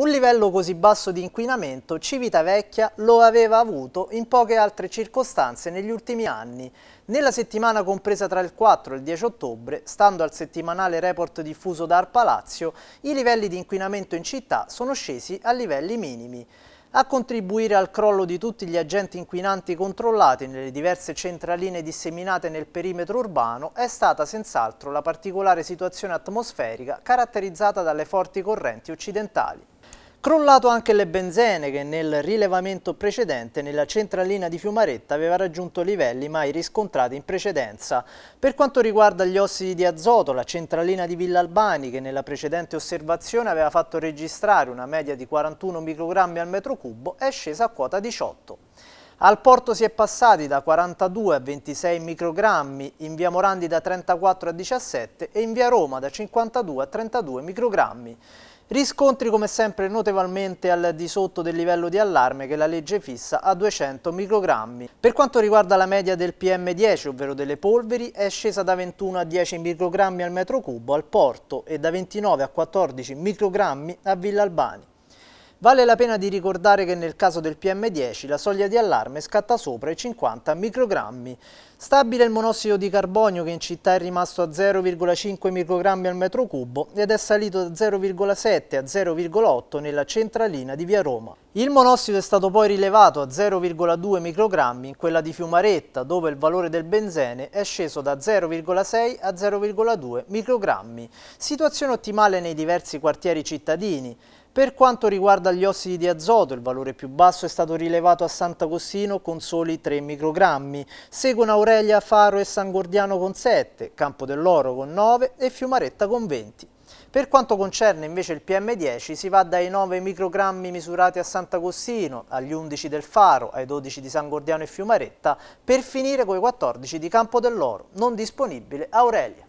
Un livello così basso di inquinamento Civitavecchia lo aveva avuto in poche altre circostanze negli ultimi anni. Nella settimana compresa tra il 4 e il 10 ottobre, stando al settimanale report diffuso da Arpalazio, i livelli di inquinamento in città sono scesi a livelli minimi. A contribuire al crollo di tutti gli agenti inquinanti controllati nelle diverse centraline disseminate nel perimetro urbano è stata senz'altro la particolare situazione atmosferica caratterizzata dalle forti correnti occidentali. Crollato anche le benzene che nel rilevamento precedente nella centralina di Fiumaretta aveva raggiunto livelli mai riscontrati in precedenza. Per quanto riguarda gli ossidi di azoto, la centralina di Villa Albani che nella precedente osservazione aveva fatto registrare una media di 41 microgrammi al metro cubo è scesa a quota 18. Al porto si è passati da 42 a 26 microgrammi, in via Morandi da 34 a 17 e in via Roma da 52 a 32 microgrammi riscontri come sempre notevolmente al di sotto del livello di allarme che la legge fissa a 200 microgrammi. Per quanto riguarda la media del PM10, ovvero delle polveri, è scesa da 21 a 10 microgrammi al metro cubo al porto e da 29 a 14 microgrammi a Villa Albani. Vale la pena di ricordare che nel caso del PM10 la soglia di allarme scatta sopra i 50 microgrammi. Stabile il monossido di carbonio che in città è rimasto a 0,5 microgrammi al metro cubo ed è salito da 0,7 a 0,8 nella centralina di Via Roma. Il monossido è stato poi rilevato a 0,2 microgrammi in quella di Fiumaretta dove il valore del benzene è sceso da 0,6 a 0,2 microgrammi. Situazione ottimale nei diversi quartieri cittadini. Per quanto riguarda gli ossidi di azoto, il valore più basso è stato rilevato a Sant'Agostino con soli 3 microgrammi, seguono Aurelia Faro e San Gordiano con 7, Campo dell'Oro con 9 e Fiumaretta con 20. Per quanto concerne invece il PM10 si va dai 9 microgrammi misurati a Sant'Agostino, agli 11 del Faro, ai 12 di San Gordiano e Fiumaretta, per finire con i 14 di Campo dell'Oro, non disponibile Aurelia.